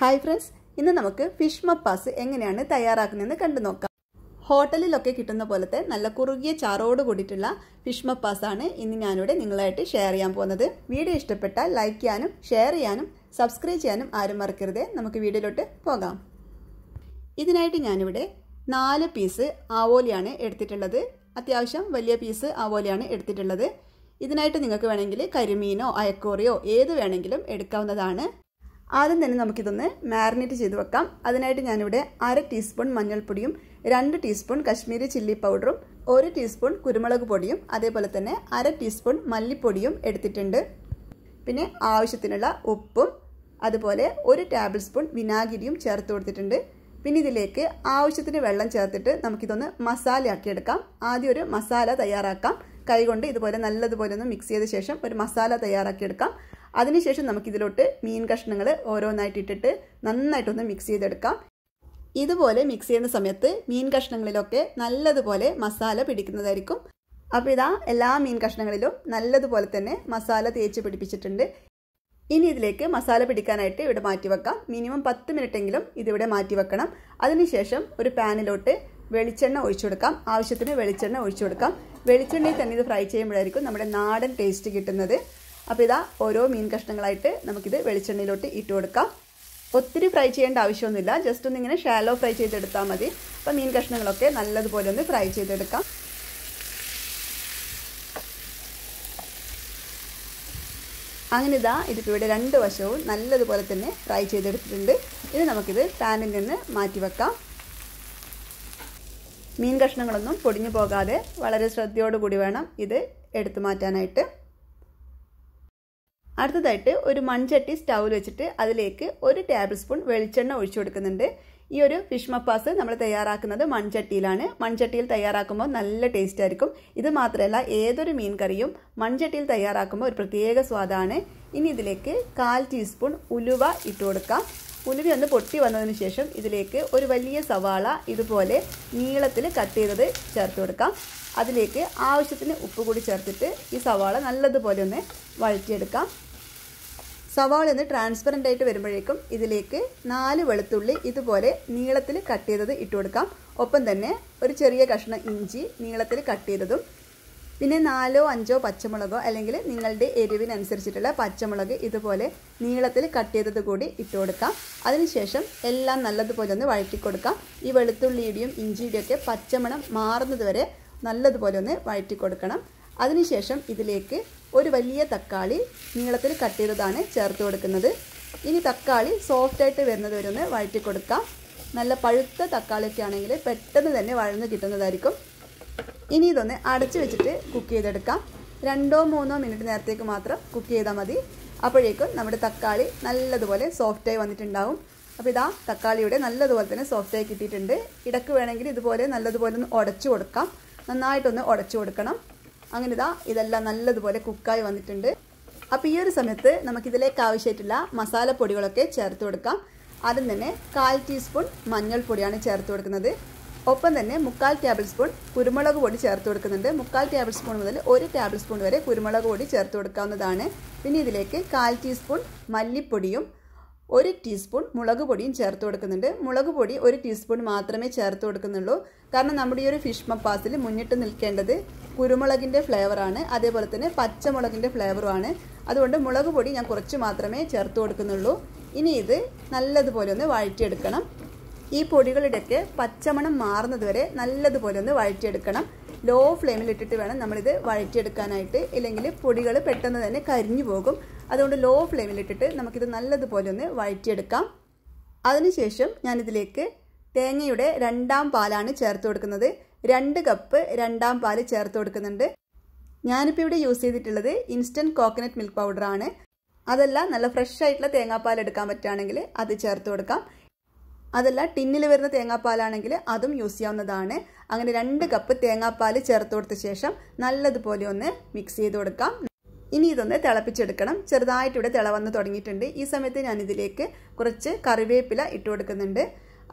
hi friends ഇന്ന് നമുക്ക് fish മപ്പാസ് എങ്ങനെയാണ് തയ്യാറാക്കുന്നതെന്ന് കണ്ടു നോക്കാം ഹോട്ടലിലൊക്കെ കിട്ടുന്ന പോലത്തെ നല്ല കുറുകിയ ചാറോട് കൂടിയിട്ടുള്ള ഫിഷ് മപ്പാസാണ് ഇന്ന് ഞാനിവിടെ നിങ്ങളായിട്ട് ഷെയർ ചെയ്യാൻ പോകുന്നത് വീഡിയോ ഇഷ്ടപ്പെട്ടാൽ ലൈക്ക് ചെയ്യാനും ഷെയർ ചെയ്യാനും സബ്സ്ക്രൈബ് ചെയ്യാനും ആരും മറക്കരുത് നമുക്ക് വീഡിയോയിലോട്ട് പോകാം ഇതിനായിട്ട് ഞാനിവിടെ നാല് പീസ് ആവോലിയാണ് എടുത്തിട്ടുള്ളത് അത്യാവശ്യം വലിയ പീസ് ആവോലിയാണ് എടുത്തിട്ടുള്ളത് ഇതിനായിട്ട് നിങ്ങൾക്ക് വേണമെങ്കിൽ കരിമീനോ അയക്കോറിയോ ഏത് വേണമെങ്കിലും എടുക്കാവുന്നതാണ് ആദ്യം തന്നെ നമുക്കിതൊന്ന് മാറിനേറ്റ് ചെയ്ത് വെക്കാം അതിനായിട്ട് ഞാനിവിടെ അര ടീസ്പൂൺ മഞ്ഞൾപ്പൊടിയും രണ്ട് ടീസ്പൂൺ കശ്മീരി ചില്ലി പൗഡറും ഒരു ടീസ്പൂൺ കുരുമുളക് പൊടിയും അതേപോലെ തന്നെ അര ടീസ്പൂൺ മല്ലിപ്പൊടിയും എടുത്തിട്ടുണ്ട് പിന്നെ ആവശ്യത്തിനുള്ള ഉപ്പും അതുപോലെ ഒരു ടേബിൾ സ്പൂൺ വിനാഗിരിയും ചേർത്ത് കൊടുത്തിട്ടുണ്ട് പിന്നെ ഇതിലേക്ക് ആവശ്യത്തിന് വെള്ളം ചേർത്തിട്ട് നമുക്കിതൊന്ന് മസാലയാക്കിയെടുക്കാം ആദ്യം ഒരു മസാല തയ്യാറാക്കാം കൈകൊണ്ട് ഇതുപോലെ നല്ലതുപോലെ ഒന്ന് മിക്സ് ചെയ്ത ശേഷം ഒരു മസാല തയ്യാറാക്കിയെടുക്കാം അതിനുശേഷം നമുക്കിതിലോട്ട് മീൻ കഷ്ണങ്ങൾ ഓരോന്നായിട്ട് ഇട്ടിട്ട് നന്നായിട്ടൊന്ന് മിക്സ് ചെയ്തെടുക്കാം ഇതുപോലെ മിക്സ് ചെയ്യുന്ന സമയത്ത് മീൻ കഷ്ണങ്ങളിലൊക്കെ നല്ലതുപോലെ മസാല പിടിക്കുന്നതായിരിക്കും അപ്പോൾ ഇതാ എല്ലാ മീൻ കഷ്ണങ്ങളിലും നല്ലതുപോലെ തന്നെ മസാല തേച്ച് പിടിപ്പിച്ചിട്ടുണ്ട് ഇനി ഇതിലേക്ക് മസാല പിടിക്കാനായിട്ട് ഇവിടെ മാറ്റി വെക്കാം മിനിമം പത്ത് മിനിറ്റെങ്കിലും ഇതിവിടെ മാറ്റി വെക്കണം അതിനുശേഷം ഒരു പാനിലോട്ട് വെളിച്ചെണ്ണ ഒഴിച്ചു കൊടുക്കാം ആവശ്യത്തിന് വെളിച്ചെണ്ണ ഒഴിച്ചു കൊടുക്കാം വെളിച്ചെണ്ണയിൽ തന്നെ ഇത് ഫ്രൈ ചെയ്യുമ്പോഴായിരിക്കും നമ്മുടെ നാടൻ ടേസ്റ്റ് കിട്ടുന്നത് അപ്പോൾ ഇതാ ഓരോ മീൻ കഷ്ണങ്ങളായിട്ട് നമുക്കിത് വെളിച്ചെണ്ണയിലോട്ട് ഇട്ട് കൊടുക്കാം ഒത്തിരി ഫ്രൈ ചെയ്യേണ്ട ആവശ്യമൊന്നുമില്ല ജസ്റ്റ് ഒന്ന് ഇങ്ങനെ ഷാലോ ഫ്രൈ ചെയ്തെടുത്താൽ മതി അപ്പോൾ മീൻ കഷ്ണങ്ങളൊക്കെ നല്ലതുപോലെ ഒന്ന് ഫ്രൈ ചെയ്തെടുക്കാം അങ്ങനെ ഇതാ ഇതിപ്പോൾ ഇവിടെ രണ്ട് വശവും നല്ലതുപോലെ തന്നെ ഫ്രൈ ചെയ്തെടുത്തിട്ടുണ്ട് ഇത് നമുക്കിത് പാനിൽ നിന്ന് മാറ്റി വെക്കാം മീൻ കഷ്ണങ്ങളൊന്നും പൊടിഞ്ഞു പോകാതെ വളരെ ശ്രദ്ധയോടുകൂടി വേണം ഇത് എടുത്തു മാറ്റാനായിട്ട് അടുത്തതായിട്ട് ഒരു മൺചട്ടി സ്റ്റൗവിൽ വെച്ചിട്ട് അതിലേക്ക് ഒരു ടേബിൾ സ്പൂൺ വെളിച്ചെണ്ണ ഒഴിച്ചു കൊടുക്കുന്നുണ്ട് ഈ ഒരു ഫിഷ് മപ്പാസ് നമ്മൾ തയ്യാറാക്കുന്നത് മൺചട്ടിയിലാണ് മൺചട്ടിയിൽ തയ്യാറാക്കുമ്പോൾ നല്ല ടേസ്റ്റ് ആയിരിക്കും ഇത് മാത്രമല്ല ഏതൊരു മീൻ കറിയും മൺചട്ടിയിൽ തയ്യാറാക്കുമ്പോൾ ഒരു പ്രത്യേക സ്വാദാണ് ഇനി ഇതിലേക്ക് കാൽ ടീസ്പൂൺ ഉലുവ ഇട്ട് കൊടുക്കാം ഉലുവി ഒന്ന് പൊട്ടി വന്നതിന് ശേഷം ഇതിലേക്ക് ഒരു വലിയ സവാള ഇതുപോലെ നീളത്തിൽ കട്ട് ചെയ്തത് ചേർത്ത് കൊടുക്കാം അതിലേക്ക് ആവശ്യത്തിന് ഉപ്പ് കൂടി ചേർത്തിട്ട് ഈ സവാള നല്ലതുപോലെ ഒന്ന് വഴറ്റിയെടുക്കാം സവാൾ എന്ന് ട്രാൻസ്പെറൻ്റ് ആയിട്ട് വരുമ്പോഴേക്കും ഇതിലേക്ക് നാല് വെളുത്തുള്ളി ഇതുപോലെ നീളത്തിൽ കട്ട് ചെയ്തത് ഇട്ട് കൊടുക്കാം ഒപ്പം തന്നെ ഒരു ചെറിയ കഷ്ണം ഇഞ്ചി നീളത്തിൽ കട്ട് ചെയ്തതും പിന്നെ നാലോ അഞ്ചോ പച്ചമുളകോ അല്ലെങ്കിൽ നിങ്ങളുടെ എരിവിനനുസരിച്ചിട്ടുള്ള പച്ചമുളക് ഇതുപോലെ നീളത്തിൽ കട്ട് ചെയ്തത് കൂടി ഇട്ട് കൊടുക്കാം അതിനുശേഷം എല്ലാം നല്ലതുപോലെ ഒന്ന് വഴറ്റി കൊടുക്കാം ഈ വെളുത്തുള്ളിയുടെയും ഒക്കെ പച്ചമണം മാറുന്നത് വരെ നല്ലതുപോലെ ഒന്ന് വഴറ്റി കൊടുക്കണം അതിനുശേഷം ഇതിലേക്ക് ഒരു വലിയ തക്കാളി നീളത്തിൽ കട്ട് ചെയ്തതാണ് ചേർത്ത് കൊടുക്കുന്നത് ഇനി തക്കാളി സോഫ്റ്റായിട്ട് വരുന്നത് വരെ ഒന്ന് വഴറ്റി കൊടുക്കാം നല്ല പഴുത്ത തക്കാളിയൊക്കെ ആണെങ്കിൽ പെട്ടെന്ന് തന്നെ വഴന്ന് കിട്ടുന്നതായിരിക്കും ഇനി ഇതൊന്ന് അടച്ച് വെച്ചിട്ട് കുക്ക് ചെയ്തെടുക്കാം രണ്ടോ മൂന്നോ മിനിറ്റ് നേരത്തേക്ക് മാത്രം കുക്ക് ചെയ്താൽ മതി അപ്പോഴേക്കും നമ്മുടെ തക്കാളി നല്ലതുപോലെ സോഫ്റ്റായി വന്നിട്ടുണ്ടാവും അപ്പോൾ ഇതാ തക്കാളിയുടെ നല്ലതുപോലെ തന്നെ സോഫ്റ്റായി കിട്ടിയിട്ടുണ്ട് ഇടക്ക് വേണമെങ്കിൽ ഇതുപോലെ നല്ലതുപോലെ ഒന്ന് ഉടച്ചു കൊടുക്കാം നന്നായിട്ടൊന്ന് ഉടച്ചു കൊടുക്കണം അങ്ങനെ ഇതാ ഇതെല്ലാം നല്ലതുപോലെ കുക്കായി വന്നിട്ടുണ്ട് അപ്പോൾ ഈ ഒരു സമയത്ത് നമുക്കിതിലേക്ക് ആവശ്യമായിട്ടുള്ള മസാലപ്പൊടികളൊക്കെ ചേർത്ത് കൊടുക്കാം ആദ്യം തന്നെ കാൽ ടീസ്പൂൺ മഞ്ഞൾപ്പൊടിയാണ് ചേർത്ത് കൊടുക്കുന്നത് ഒപ്പം തന്നെ മുക്കാൽ ടേബിൾ സ്പൂൺ കുരുമുളക് പൊടി ചേർത്ത് കൊടുക്കുന്നുണ്ട് മുക്കാൽ ടേബിൾ സ്പൂൺ മുതൽ ഒരു ടേബിൾ സ്പൂൺ വരെ കുരുമുളക് പൊടി ചേർത്ത് കൊടുക്കാവുന്നതാണ് പിന്നെ ഇതിലേക്ക് കാൽ ടീസ്പൂൺ മല്ലിപ്പൊടിയും ഒരു ടീസ്പൂൺ മുളക് പൊടിയും ചേർത്ത് കൊടുക്കുന്നുണ്ട് മുളക് പൊടി ഒരു ടീസ്പൂൺ മാത്രമേ ചേർത്ത് കൊടുക്കുന്നുള്ളൂ കാരണം നമ്മുടെ ഈ ഒരു ഫിഷ് മപ്പാസിൽ മുന്നിട്ട് നിൽക്കേണ്ടത് കുരുമുളകിൻ്റെ ഫ്ലേവറാണ് അതേപോലെ തന്നെ പച്ചമുളകിൻ്റെ ഫ്ലേവറുമാണ് അതുകൊണ്ട് മുളക് പൊടി ഞാൻ കുറച്ച് മാത്രമേ ചേർത്ത് കൊടുക്കുന്നുള്ളൂ ഇനി ഇത് നല്ലതുപോലെ ഒന്ന് വഴറ്റിയെടുക്കണം ഈ പൊടികളിടയ്ക്ക് പച്ചമണം മാറുന്നതുവരെ നല്ലതുപോലെ ഒന്ന് വഴറ്റിയെടുക്കണം ലോ ഫ്ലെയിമിലിട്ടിട്ട് വേണം നമ്മളിത് വഴറ്റിയെടുക്കാനായിട്ട് ഇല്ലെങ്കിൽ പൊടികൾ പെട്ടെന്ന് തന്നെ കരിഞ്ഞു പോകും അതുകൊണ്ട് ലോ ഫ്ലെയിമിലിട്ടിട്ട് നമുക്കിത് നല്ലതുപോലെ ഒന്ന് വഴറ്റിയെടുക്കാം അതിനുശേഷം ഞാനിതിലേക്ക് തേങ്ങയുടെ രണ്ടാം പാലാണ് ചേർത്ത് കൊടുക്കുന്നത് രണ്ട് കപ്പ് രണ്ടാം പാൽ ചേർത്ത് കൊടുക്കുന്നുണ്ട് ഞാനിപ്പോൾ ഇവിടെ യൂസ് ചെയ്തിട്ടുള്ളത് ഇൻസ്റ്റൻറ്റ് കോക്കനട്ട് മിൽക്ക് പൗഡറാണ് അതല്ല നല്ല ഫ്രഷ് ആയിട്ടുള്ള തേങ്ങാപ്പാൽ എടുക്കാൻ പറ്റുകയാണെങ്കിൽ അത് ചേർത്ത് കൊടുക്കാം അതല്ല ടിന്നിൽ വരുന്ന തേങ്ങാപ്പാലാണെങ്കിൽ അതും യൂസ് ചെയ്യാവുന്നതാണ് അങ്ങനെ രണ്ട് കപ്പ് തേങ്ങാപ്പാൽ ചേർത്ത് കൊടുത്ത ശേഷം നല്ലതുപോലെ ഒന്ന് മിക്സ് ചെയ്ത് കൊടുക്കാം ഇനി ഇതൊന്ന് തിളപ്പിച്ചെടുക്കണം ചെറുതായിട്ടിവിടെ ഇവിടെ വന്ന് തുടങ്ങിയിട്ടുണ്ട് ഈ സമയത്ത് ഞാൻ ഇതിലേക്ക് കുറച്ച് കറിവേപ്പില ഇട്ട് കൊടുക്കുന്നുണ്ട്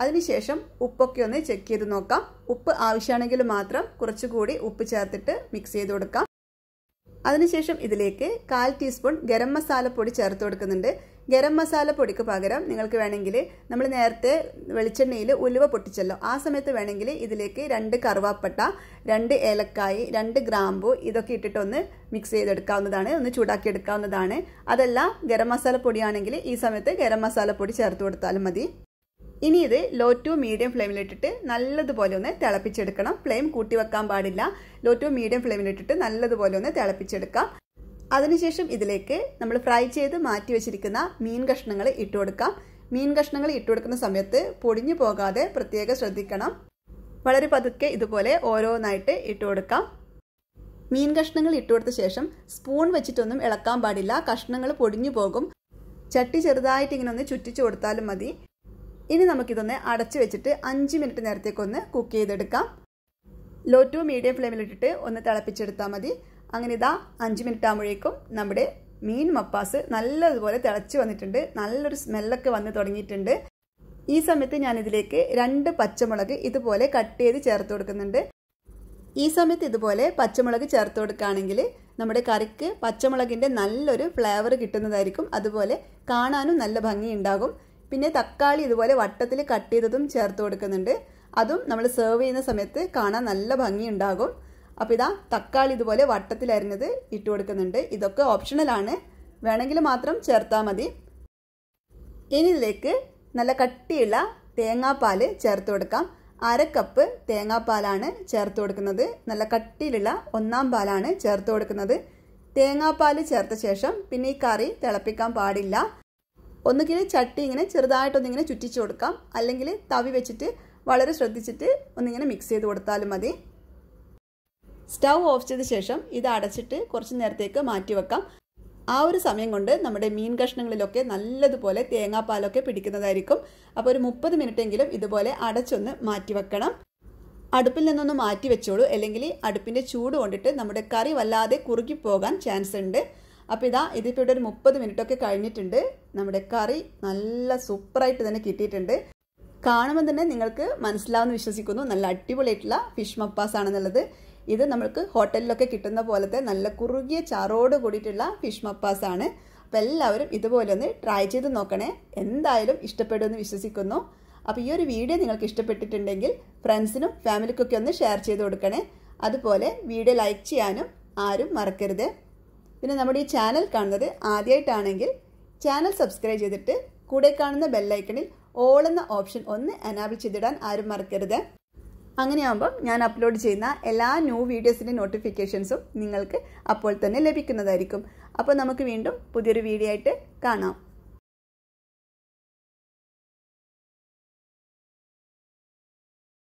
അതിനുശേഷം ഉപ്പൊക്കെ ഒന്ന് ചെക്ക് ചെയ്ത് നോക്കാം ഉപ്പ് ആവശ്യമാണെങ്കിൽ മാത്രം കുറച്ചുകൂടി ഉപ്പ് ചേർത്തിട്ട് മിക്സ് ചെയ്ത് കൊടുക്കാം അതിനുശേഷം ഇതിലേക്ക് കാൽ ടീസ്പൂൺ ഗരം മസാലപ്പൊടി ചേർത്ത് കൊടുക്കുന്നുണ്ട് ഗരം മസാല പൊടിക്ക് പകരം നിങ്ങൾക്ക് വേണമെങ്കിൽ നമ്മൾ നേരത്തെ വെളിച്ചെണ്ണയിൽ ഉലുവ പൊട്ടിച്ചല്ലോ ആ സമയത്ത് വേണമെങ്കിൽ ഇതിലേക്ക് രണ്ട് കറുവാപ്പട്ട രണ്ട് ഏലക്കായി രണ്ട് ഗ്രാമ്പു ഇതൊക്കെ ഇട്ടിട്ട് ഒന്ന് മിക്സ് ചെയ്തെടുക്കാവുന്നതാണ് ഒന്ന് ചൂടാക്കി എടുക്കാവുന്നതാണ് അതല്ല ഗരം മസാല പൊടിയാണെങ്കിൽ ഈ സമയത്ത് ഗരം മസാല പൊടി ചേർത്ത് കൊടുത്താലും മതി ഇനി ഇത് ലോ ടു മീഡിയം ഫ്ലെയിമിലിട്ടിട്ട് നല്ലതുപോലെ ഒന്ന് തിളപ്പിച്ചെടുക്കണം ഫ്ലെയിം കൂട്ടി വെക്കാൻ പാടില്ല ലോ ടു മീഡിയം ഫ്ലെയിമിലിട്ടിട്ട് നല്ലതുപോലെ ഒന്ന് തിളപ്പിച്ചെടുക്കാം അതിനുശേഷം ഇതിലേക്ക് നമ്മൾ ഫ്രൈ ചെയ്ത് മാറ്റി വെച്ചിരിക്കുന്ന മീൻ കഷ്ണങ്ങൾ ഇട്ട് കൊടുക്കാം മീൻ കഷ്ണങ്ങൾ ഇട്ട് കൊടുക്കുന്ന സമയത്ത് പൊടിഞ്ഞു പോകാതെ പ്രത്യേകം ശ്രദ്ധിക്കണം വളരെ പതുക്കെ ഇതുപോലെ ഓരോന്നായിട്ട് ഇട്ട് കൊടുക്കാം മീൻ കഷ്ണങ്ങൾ ഇട്ട് കൊടുത്ത ശേഷം സ്പൂൺ വെച്ചിട്ടൊന്നും ഇളക്കാൻ പാടില്ല കഷ്ണങ്ങൾ പൊടിഞ്ഞു പോകും ചട്ടി ചെറുതായിട്ട് ഇങ്ങനെ ഒന്ന് ചുറ്റിച്ചു കൊടുത്താലും മതി ഇനി നമുക്കിതൊന്ന് അടച്ചു വെച്ചിട്ട് അഞ്ച് മിനിറ്റ് നേരത്തേക്കൊന്ന് കുക്ക് ചെയ്തെടുക്കാം ലോ ടു മീഡിയം ഫ്ലെയിമിലിട്ടിട്ട് ഒന്ന് തിളപ്പിച്ചെടുത്താൽ മതി അങ്ങനെ ഇതാ അഞ്ച് മിനിറ്റ് ആകുമ്പോഴേക്കും നമ്മുടെ മീൻ മപ്പാസ് നല്ലതുപോലെ തിളച്ച് വന്നിട്ടുണ്ട് നല്ലൊരു സ്മെല്ലൊക്കെ വന്ന് തുടങ്ങിയിട്ടുണ്ട് ഈ സമയത്ത് ഞാനിതിലേക്ക് രണ്ട് പച്ചമുളക് ഇതുപോലെ കട്ട് ചെയ്ത് ചേർത്ത് കൊടുക്കുന്നുണ്ട് ഈ സമയത്ത് ഇതുപോലെ പച്ചമുളക് ചേർത്ത് കൊടുക്കുകയാണെങ്കിൽ നമ്മുടെ കറിക്ക് പച്ചമുളകിൻ്റെ നല്ലൊരു ഫ്ലേവർ കിട്ടുന്നതായിരിക്കും അതുപോലെ കാണാനും നല്ല ഭംഗി ഉണ്ടാകും പിന്നെ തക്കാളി ഇതുപോലെ വട്ടത്തിൽ കട്ട് ചെയ്തതും ചേർത്ത് കൊടുക്കുന്നുണ്ട് അതും നമ്മൾ സെർവ് ചെയ്യുന്ന സമയത്ത് കാണാൻ നല്ല ഭംഗി ഉണ്ടാകും അപ്പം ഇതാ തക്കാളി ഇതുപോലെ വട്ടത്തിൽ അരിഞ്ഞത് ഇട്ട് കൊടുക്കുന്നുണ്ട് ഇതൊക്കെ ഓപ്ഷണലാണ് വേണമെങ്കിൽ മാത്രം ചേർത്താൽ മതി ഇനി ഇതിലേക്ക് നല്ല കട്ടിയുള്ള തേങ്ങാപ്പാൽ ചേർത്ത് കൊടുക്കാം അര കപ്പ് തേങ്ങാപ്പാലാണ് ചേർത്ത് കൊടുക്കുന്നത് നല്ല കട്ടിയിലുള്ള ഒന്നാം പാലാണ് ചേർത്ത് കൊടുക്കുന്നത് തേങ്ങാപ്പാൽ ചേർത്ത ശേഷം പിന്നെ ഈ കറി തിളപ്പിക്കാൻ പാടില്ല ഒന്നുകിൽ ചട്ടി ഇങ്ങനെ ചെറുതായിട്ടൊന്നിങ്ങനെ ചുറ്റിച്ചു കൊടുക്കാം അല്ലെങ്കിൽ തവി വെച്ചിട്ട് വളരെ ശ്രദ്ധിച്ചിട്ട് ഒന്നിങ്ങനെ മിക്സ് ചെയ്ത് കൊടുത്താലും മതി സ്റ്റൗ ഓഫ് ചെയ്ത ശേഷം ഇത് അടച്ചിട്ട് കുറച്ച് നേരത്തേക്ക് മാറ്റി വെക്കാം ആ ഒരു സമയം കൊണ്ട് നമ്മുടെ മീൻ കഷ്ണങ്ങളിലൊക്കെ നല്ലതുപോലെ തേങ്ങാപ്പാലൊക്കെ പിടിക്കുന്നതായിരിക്കും അപ്പോൾ ഒരു മുപ്പത് മിനിറ്റെങ്കിലും ഇതുപോലെ അടച്ചൊന്ന് മാറ്റി വെക്കണം അടുപ്പിൽ നിന്നൊന്ന് മാറ്റി വെച്ചോളൂ അല്ലെങ്കിൽ അടുപ്പിൻ്റെ ചൂട് കൊണ്ടിട്ട് നമ്മുടെ കറി വല്ലാതെ പോകാൻ ചാൻസ് ഉണ്ട് അപ്പോൾ ഇതാ ഇതിപ്പോൾ ഇവിടെ ഒരു മുപ്പത് മിനിറ്റൊക്കെ കഴിഞ്ഞിട്ടുണ്ട് നമ്മുടെ കറി നല്ല സൂപ്പറായിട്ട് തന്നെ കിട്ടിയിട്ടുണ്ട് കാണുമ്പോൾ തന്നെ നിങ്ങൾക്ക് മനസ്സിലാവുമെന്ന് വിശ്വസിക്കുന്നു നല്ല അടിപൊളിയായിട്ടുള്ള ഫിഷ് മപ്പാസ് ആണെന്നുള്ളത് ഇത് നമ്മൾക്ക് ഹോട്ടലിലൊക്കെ കിട്ടുന്ന പോലത്തെ നല്ല കുറുകിയ ചാറോട് കൂടിയിട്ടുള്ള ഫിഷ് മപ്പാസ് ആണ് അപ്പോൾ എല്ലാവരും ഇതുപോലെ ഒന്ന് ട്രൈ ചെയ്ത് നോക്കണേ എന്തായാലും ഇഷ്ടപ്പെടുമെന്ന് വിശ്വസിക്കുന്നു അപ്പോൾ ഈ ഒരു വീഡിയോ നിങ്ങൾക്ക് ഇഷ്ടപ്പെട്ടിട്ടുണ്ടെങ്കിൽ ഫ്രണ്ട്സിനും ഫാമിലിക്കൊക്കെ ഒന്ന് ഷെയർ ചെയ്ത് കൊടുക്കണേ അതുപോലെ വീഡിയോ ലൈക്ക് ചെയ്യാനും ആരും മറക്കരുത് പിന്നെ നമ്മുടെ ഈ ചാനൽ കാണുന്നത് ആദ്യമായിട്ടാണെങ്കിൽ ചാനൽ സബ്സ്ക്രൈബ് ചെയ്തിട്ട് കൂടെ കാണുന്ന ബെല്ലൈക്കണിൽ ഓൾ എന്ന ഓപ്ഷൻ ഒന്ന് എനാബിൾ ചെയ്തിടാൻ ആരും മറക്കരുത് അങ്ങനെയാകുമ്പോൾ ഞാൻ അപ്ലോഡ് ചെയ്യുന്ന എല്ലാ ന്യൂ വീഡിയോസിൻ്റെ നോട്ടിഫിക്കേഷൻസും നിങ്ങൾക്ക് അപ്പോൾ തന്നെ ലഭിക്കുന്നതായിരിക്കും അപ്പോൾ നമുക്ക് വീണ്ടും പുതിയൊരു വീഡിയോ ആയിട്ട് കാണാം